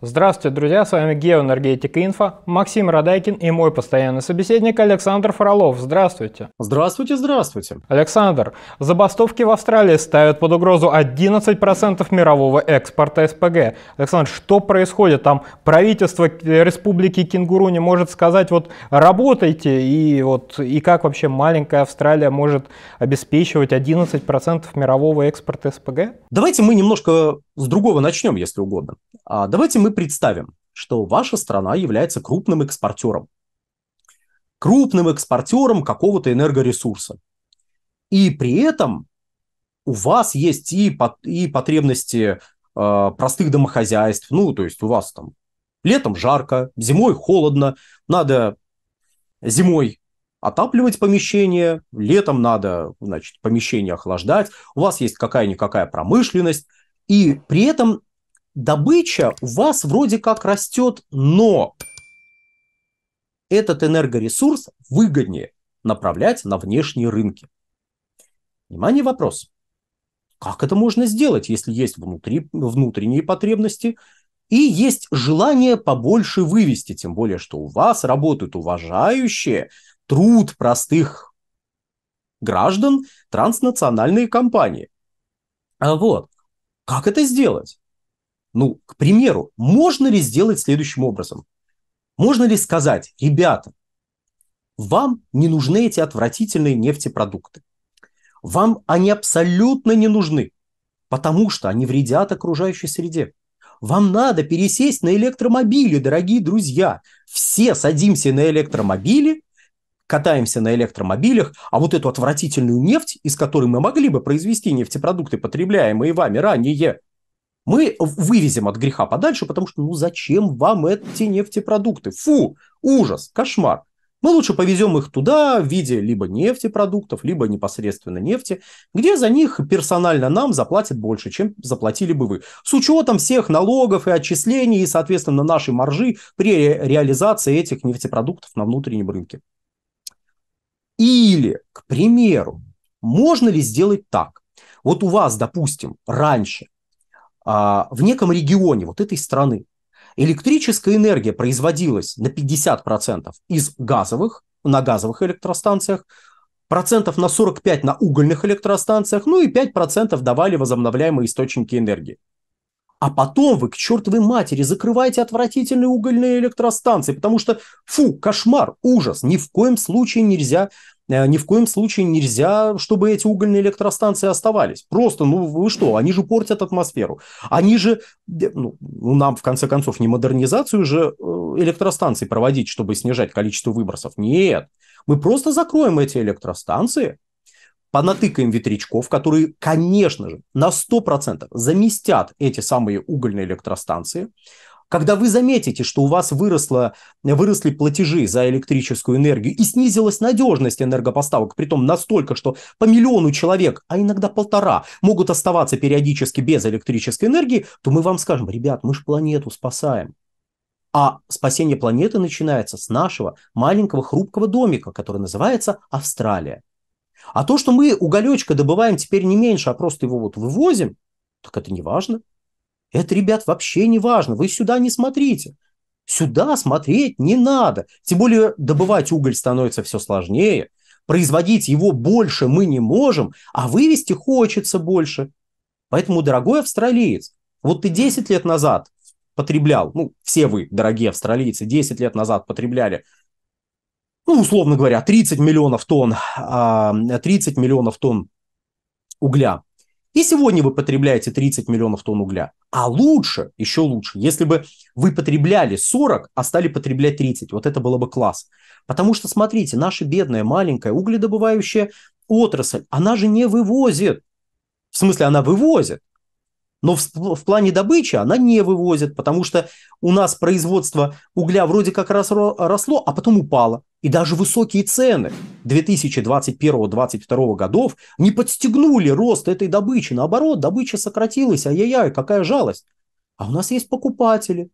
Здравствуйте, друзья, с вами Геоэнергетика Инфо, Максим Радайкин и мой постоянный собеседник Александр Фролов. Здравствуйте. Здравствуйте, здравствуйте. Александр, забастовки в Австралии ставят под угрозу 11% мирового экспорта СПГ. Александр, что происходит там? Правительство Республики Кенгуру не может сказать, вот работайте, и, вот, и как вообще маленькая Австралия может обеспечивать 11% мирового экспорта СПГ? Давайте мы немножко с другого начнем, если угодно. А давайте мы мы представим, что ваша страна является крупным экспортером. Крупным экспортером какого-то энергоресурса. И при этом у вас есть и, по, и потребности э, простых домохозяйств. Ну, то есть у вас там летом жарко, зимой холодно, надо зимой отапливать помещение, летом надо, значит, помещение охлаждать, у вас есть какая-никакая промышленность, и при этом добыча у вас вроде как растет, но этот энергоресурс выгоднее направлять на внешние рынки. Внимание, вопрос. Как это можно сделать, если есть внутри, внутренние потребности и есть желание побольше вывести, тем более, что у вас работают уважающие труд простых граждан транснациональные компании. А вот, как это сделать? Ну, к примеру, можно ли сделать следующим образом? Можно ли сказать, ребята, вам не нужны эти отвратительные нефтепродукты. Вам они абсолютно не нужны, потому что они вредят окружающей среде. Вам надо пересесть на электромобили, дорогие друзья. Все садимся на электромобили, катаемся на электромобилях, а вот эту отвратительную нефть, из которой мы могли бы произвести нефтепродукты, потребляемые вами ранее, мы вывезем от греха подальше, потому что ну зачем вам эти нефтепродукты? Фу, ужас, кошмар. Мы лучше повезем их туда в виде либо нефтепродуктов, либо непосредственно нефти, где за них персонально нам заплатят больше, чем заплатили бы вы. С учетом всех налогов и отчислений, и, соответственно, нашей маржи при реализации этих нефтепродуктов на внутреннем рынке. Или, к примеру, можно ли сделать так? Вот у вас, допустим, раньше а, в неком регионе вот этой страны электрическая энергия производилась на 50% из газовых, на газовых электростанциях, процентов на 45 на угольных электростанциях, ну и 5% давали возобновляемые источники энергии. А потом вы к чертовой матери закрываете отвратительные угольные электростанции, потому что, фу, кошмар, ужас, ни в коем случае нельзя Э, ни в коем случае нельзя, чтобы эти угольные электростанции оставались. Просто, ну вы что, они же портят атмосферу. Они же, э, ну, ну, нам в конце концов не модернизацию же э, электростанций проводить, чтобы снижать количество выбросов. Нет, мы просто закроем эти электростанции, понатыкаем ветрячков, которые, конечно же, на 100% заместят эти самые угольные электростанции, когда вы заметите, что у вас выросло, выросли платежи за электрическую энергию и снизилась надежность энергопоставок, при том настолько, что по миллиону человек, а иногда полтора, могут оставаться периодически без электрической энергии, то мы вам скажем, ребят, мы же планету спасаем. А спасение планеты начинается с нашего маленького хрупкого домика, который называется Австралия. А то, что мы уголечка добываем теперь не меньше, а просто его вот вывозим, так это не важно. Это, ребят, вообще не важно. Вы сюда не смотрите. Сюда смотреть не надо. Тем более добывать уголь становится все сложнее. Производить его больше мы не можем, а вывести хочется больше. Поэтому, дорогой австралиец, вот ты 10 лет назад потреблял, ну, все вы, дорогие австралийцы, 10 лет назад потребляли, ну, условно говоря, 30 миллионов тонн, 30 а, миллионов тонн угля и сегодня вы потребляете 30 миллионов тонн угля. А лучше, еще лучше, если бы вы потребляли 40, а стали потреблять 30. Вот это было бы класс. Потому что, смотрите, наша бедная, маленькая угледобывающая отрасль, она же не вывозит. В смысле, она вывозит. Но в, в плане добычи она не вывозит, потому что у нас производство угля вроде как раз росло, а потом упало и даже высокие цены 2021-2022 годов не подстегнули рост этой добычи. Наоборот, добыча сократилась. Ай-яй-яй, какая жалость. А у нас есть покупатели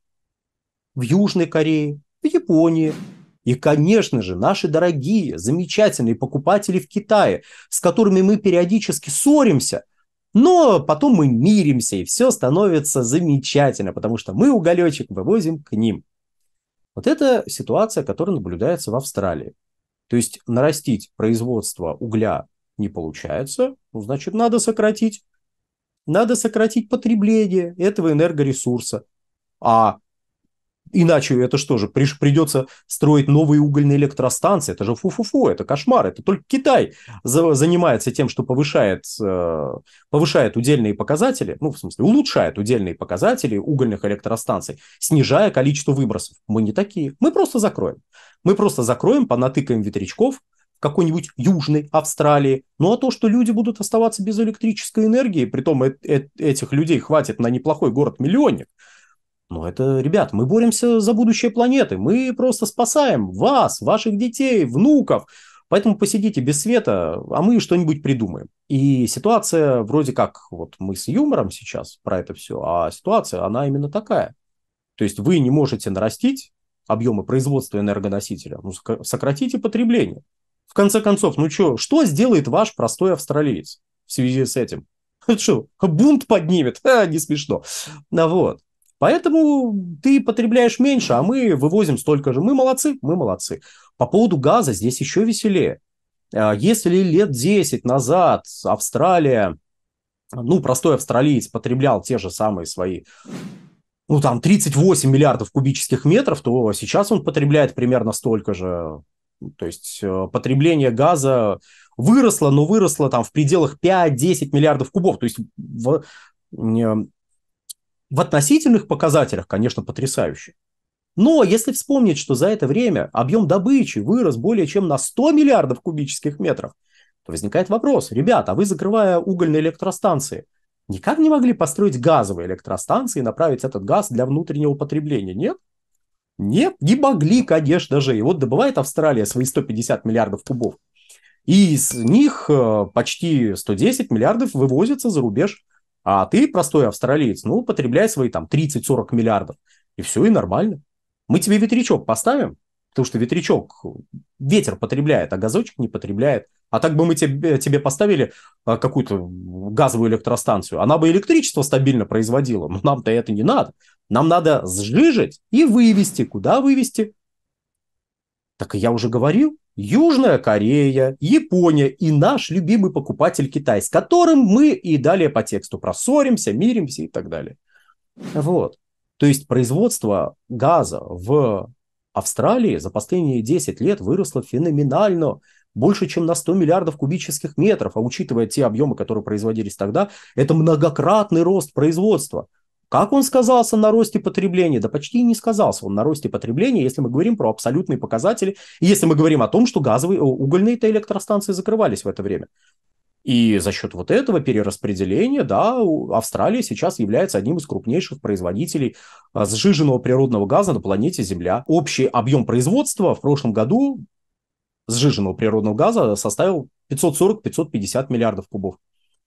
в Южной Корее, в Японии. И, конечно же, наши дорогие, замечательные покупатели в Китае, с которыми мы периодически ссоримся – но потом мы миримся, и все становится замечательно, потому что мы уголечек вывозим к ним. Вот это ситуация, которая наблюдается в Австралии. То есть нарастить производство угля не получается, ну, значит, надо сократить. Надо сократить потребление этого энергоресурса. А Иначе это что же, придется строить новые угольные электростанции. Это же фу-фу-фу, это кошмар. Это только Китай за, занимается тем, что повышает, э, повышает удельные показатели, ну, в смысле, улучшает удельные показатели угольных электростанций, снижая количество выбросов. Мы не такие. Мы просто закроем. Мы просто закроем, понатыкаем ветрячков, какой-нибудь Южной Австралии. Ну а то, что люди будут оставаться без электрической энергии, притом э- э- этих людей хватит на неплохой город-миллионник, но ну, это, ребят, мы боремся за будущее планеты. Мы просто спасаем вас, ваших детей, внуков. Поэтому посидите без света, а мы что-нибудь придумаем. И ситуация вроде как, вот мы с юмором сейчас про это все, а ситуация, она именно такая. То есть вы не можете нарастить объемы производства энергоносителя, ну, сократите потребление. В конце концов, ну что, что сделает ваш простой австралиец в связи с этим? Что, бунт поднимет? А, не смешно. А вот. Поэтому ты потребляешь меньше, а мы вывозим столько же. Мы молодцы, мы молодцы. По поводу газа здесь еще веселее. А, если лет 10 назад Австралия, ну, простой австралиец потреблял те же самые свои, ну, там, 38 миллиардов кубических метров, то сейчас он потребляет примерно столько же. То есть э, потребление газа выросло, но выросло там в пределах 5-10 миллиардов кубов. То есть в в относительных показателях, конечно, потрясающе. Но если вспомнить, что за это время объем добычи вырос более чем на 100 миллиардов кубических метров, то возникает вопрос, ребята, а вы, закрывая угольные электростанции, никак не могли построить газовые электростанции и направить этот газ для внутреннего потребления, нет? Нет, не могли, конечно же. И вот добывает Австралия свои 150 миллиардов кубов. И из них э, почти 110 миллиардов вывозится за рубеж а ты, простой австралиец, ну, потребляй свои там 30-40 миллиардов. И все, и нормально. Мы тебе ветрячок поставим, потому что ветрячок ветер потребляет, а газочек не потребляет. А так бы мы тебе, э, тебе поставили э, какую-то газовую электростанцию, она бы электричество стабильно производила, но нам-то это не надо. Нам надо сжижить и вывести. Куда вывести? Так я уже говорил, Южная Корея, Япония и наш любимый покупатель Китай, с которым мы и далее по тексту просоримся, миримся и так далее. Вот. То есть производство газа в Австралии за последние 10 лет выросло феноменально, больше, чем на 100 миллиардов кубических метров, а учитывая те объемы, которые производились тогда, это многократный рост производства – как он сказался на росте потребления? Да почти не сказался он на росте потребления, если мы говорим про абсолютные показатели, если мы говорим о том, что газовые, угольные-то электростанции закрывались в это время. И за счет вот этого перераспределения, да, Австралия сейчас является одним из крупнейших производителей а, сжиженного природного газа на планете Земля. Общий объем производства в прошлом году сжиженного природного газа составил 540-550 миллиардов кубов.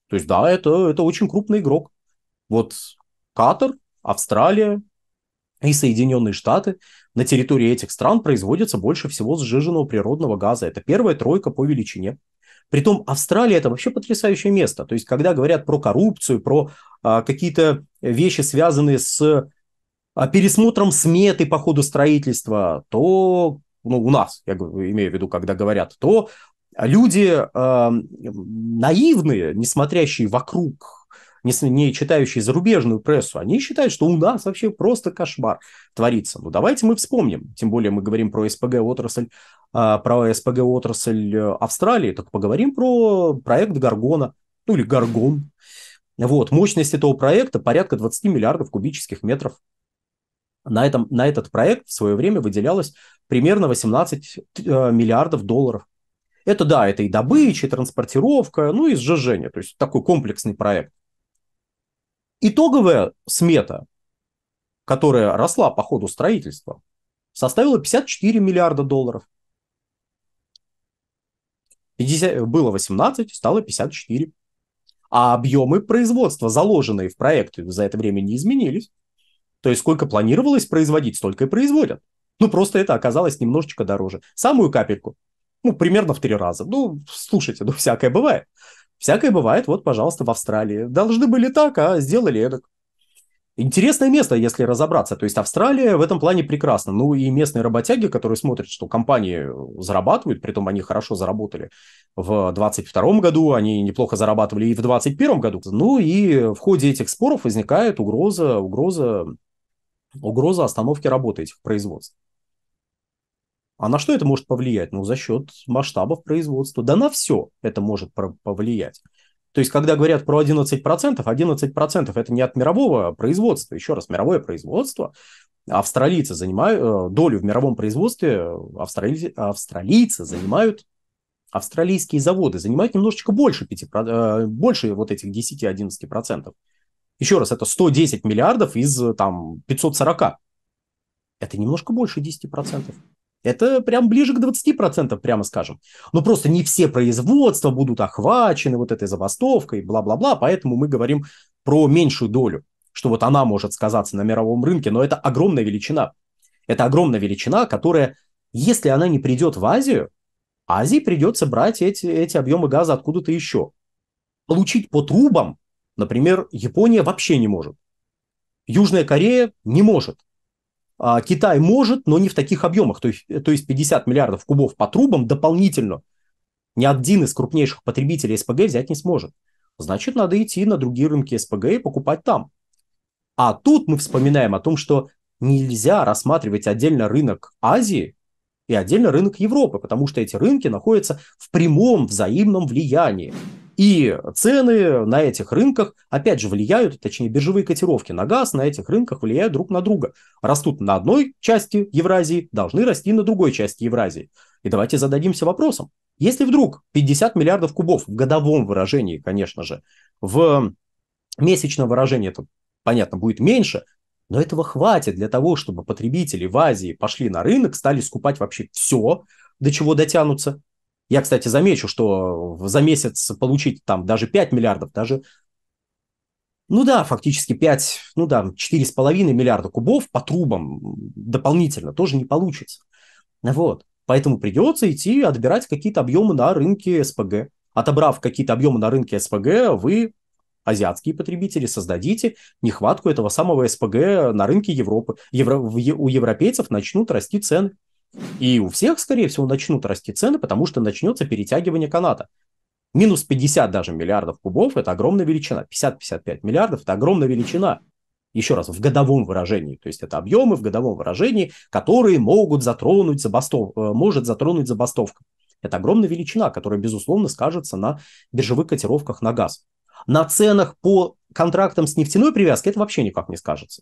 То есть, да, это, это очень крупный игрок. Вот Катар, Австралия и Соединенные Штаты. На территории этих стран производится больше всего сжиженного природного газа. Это первая тройка по величине. Притом Австралия это вообще потрясающее место. То есть, когда говорят про коррупцию, про а, какие-то вещи, связанные с а, пересмотром сметы по ходу строительства, то ну, у нас, я имею в виду, когда говорят, то люди э, наивные, не смотрящие вокруг не, не читающие зарубежную прессу, они считают, что у нас вообще просто кошмар творится. Ну, давайте мы вспомним. Тем более мы говорим про СПГ-отрасль, а, про СПГ-отрасль э, Австралии. Так поговорим про проект Гаргона, ну или Гаргон. Вот, мощность этого проекта порядка 20 миллиардов кубических метров. На, этом, на этот проект в свое время выделялось примерно 18 э, миллиардов долларов. Это да, это и добыча, и транспортировка, ну и сжижение. То есть такой комплексный проект. Итоговая смета, которая росла по ходу строительства, составила 54 миллиарда долларов. 50, было 18, стало 54. А объемы производства, заложенные в проекты, за это время не изменились. То есть сколько планировалось производить, столько и производят. Ну, просто это оказалось немножечко дороже. Самую капельку. Ну, примерно в три раза. Ну, слушайте, ну, всякое бывает. Всякое бывает, вот, пожалуйста, в Австралии. Должны были так, а сделали эдак. Интересное место, если разобраться. То есть Австралия в этом плане прекрасна. Ну и местные работяги, которые смотрят, что компании зарабатывают, притом они хорошо заработали в 2022 году, они неплохо зарабатывали и в 2021 году. Ну и в ходе этих споров возникает угроза, угроза, угроза остановки работы этих производств. А на что это может повлиять? Ну, за счет масштабов производства. Да на все это может повлиять. То есть, когда говорят про 11%, 11% это не от мирового производства. Еще раз, мировое производство. Австралийцы занимают э, долю в мировом производстве, австралийцы, австралийцы занимают австралийские заводы занимают немножечко больше, 5, э, больше вот этих 10-11%. Еще раз, это 110 миллиардов из э, там 540. Это немножко больше 10%. Это прям ближе к 20%, прямо скажем. Но ну, просто не все производства будут охвачены вот этой забастовкой, бла-бла-бла, поэтому мы говорим про меньшую долю, что вот она может сказаться на мировом рынке, но это огромная величина. Это огромная величина, которая, если она не придет в Азию, Азии придется брать эти, эти объемы газа откуда-то еще. Получить по трубам, например, Япония вообще не может. Южная Корея не может. А, Китай может, но не в таких объемах. То есть, то есть 50 миллиардов кубов по трубам дополнительно ни один из крупнейших потребителей СПГ взять не сможет. Значит, надо идти на другие рынки СПГ и покупать там. А тут мы вспоминаем о том, что нельзя рассматривать отдельно рынок Азии и отдельно рынок Европы, потому что эти рынки находятся в прямом взаимном влиянии. И цены на этих рынках, опять же, влияют, точнее, биржевые котировки на газ на этих рынках влияют друг на друга. Растут на одной части Евразии, должны расти на другой части Евразии. И давайте зададимся вопросом. Если вдруг 50 миллиардов кубов в годовом выражении, конечно же, в месячном выражении это, понятно, будет меньше, но этого хватит для того, чтобы потребители в Азии пошли на рынок, стали скупать вообще все, до чего дотянутся, я, кстати, замечу, что за месяц получить там даже 5 миллиардов, даже ну да, фактически 5, ну да, 4,5 миллиарда кубов по трубам дополнительно тоже не получится. Вот. Поэтому придется идти отбирать какие-то объемы на рынке СПГ. Отобрав какие-то объемы на рынке СПГ, вы, азиатские потребители, создадите нехватку этого самого СПГ на рынке Европы. Евро... У европейцев начнут расти цены. И у всех, скорее всего, начнут расти цены, потому что начнется перетягивание каната. Минус 50 даже миллиардов кубов – это огромная величина. 50-55 миллиардов – это огромная величина. Еще раз, в годовом выражении. То есть это объемы в годовом выражении, которые могут затронуть забастов... Э, может затронуть забастовка. Это огромная величина, которая, безусловно, скажется на биржевых котировках на газ. На ценах по контрактам с нефтяной привязкой это вообще никак не скажется.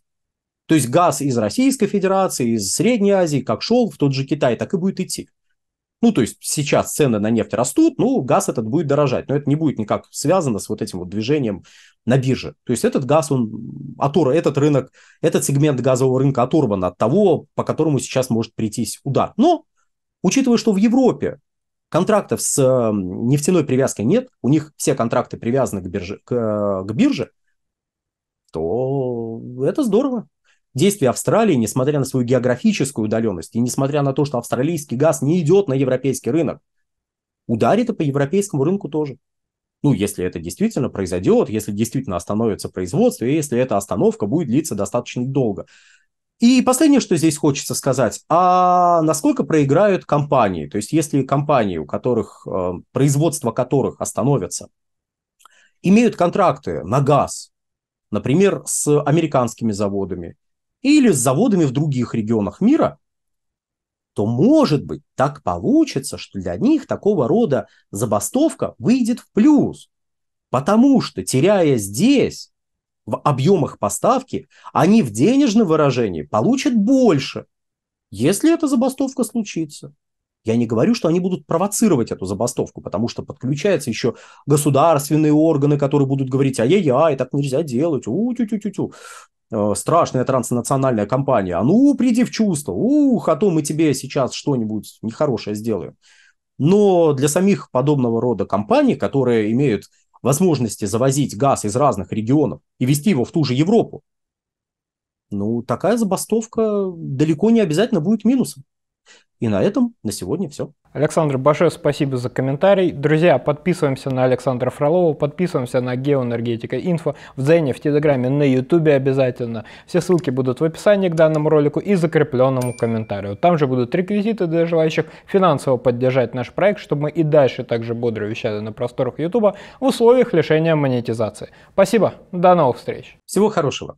То есть газ из Российской Федерации, из Средней Азии, как шел в тот же Китай, так и будет идти. Ну, то есть сейчас цены на нефть растут, ну, газ этот будет дорожать. Но это не будет никак связано с вот этим вот движением на бирже. То есть этот газ, он оторван, этот рынок, этот сегмент газового рынка оторван от того, по которому сейчас может прийтись удар. Но, учитывая, что в Европе контрактов с эм, нефтяной привязкой нет, у них все контракты привязаны к бирже, к, э, к бирже то это здорово. Действия Австралии, несмотря на свою географическую удаленность и несмотря на то, что австралийский газ не идет на европейский рынок, ударит и по европейскому рынку тоже. Ну, если это действительно произойдет, если действительно остановится производство, и если эта остановка будет длиться достаточно долго. И последнее, что здесь хочется сказать, а насколько проиграют компании? То есть если компании, у которых, э, производство которых остановится, имеют контракты на газ, например, с американскими заводами или с заводами в других регионах мира, то, может быть, так получится, что для них такого рода забастовка выйдет в плюс. Потому что, теряя здесь в объемах поставки, они в денежном выражении получат больше, если эта забастовка случится. Я не говорю, что они будут провоцировать эту забастовку, потому что подключаются еще государственные органы, которые будут говорить, ай-яй-яй, так нельзя делать, у тю тю тю тю Э, страшная транснациональная компания, а ну, приди в чувство, ух, а то мы тебе сейчас что-нибудь нехорошее сделаем. Но для самих подобного рода компаний, которые имеют возможности завозить газ из разных регионов и вести его в ту же Европу, ну, такая забастовка далеко не обязательно будет минусом. И на этом на сегодня все. Александр, большое спасибо за комментарий. Друзья, подписываемся на Александра Фролова, подписываемся на Геоэнергетика Инфо, в Дзене, в Телеграме, на Ютубе обязательно. Все ссылки будут в описании к данному ролику и закрепленному комментарию. Там же будут реквизиты для желающих финансово поддержать наш проект, чтобы мы и дальше также бодро вещали на просторах Ютуба в условиях лишения монетизации. Спасибо, до новых встреч. Всего хорошего.